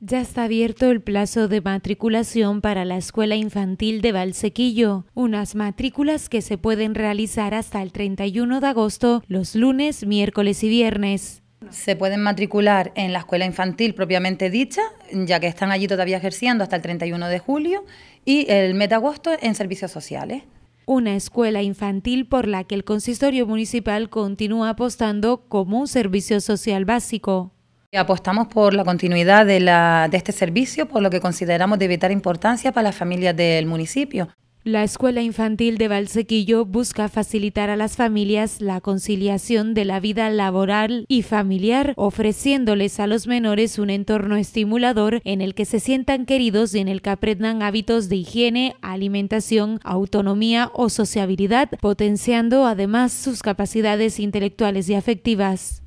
Ya está abierto el plazo de matriculación para la Escuela Infantil de Valsequillo, unas matrículas que se pueden realizar hasta el 31 de agosto, los lunes, miércoles y viernes. Se pueden matricular en la escuela infantil propiamente dicha, ya que están allí todavía ejerciendo hasta el 31 de julio, y el mes de agosto en servicios sociales una escuela infantil por la que el consistorio municipal continúa apostando como un servicio social básico. Apostamos por la continuidad de, este servicio, por lo que consideramos de vital importancia para las familias del municipio. La Escuela Infantil de Valsequillo busca facilitar a las familias la conciliación de la vida laboral y familiar, ofreciéndoles a los menores un entorno estimulador en el que se sientan queridos y en el que aprendan hábitos de higiene, alimentación, autonomía o sociabilidad, potenciando además sus capacidades intelectuales y afectivas.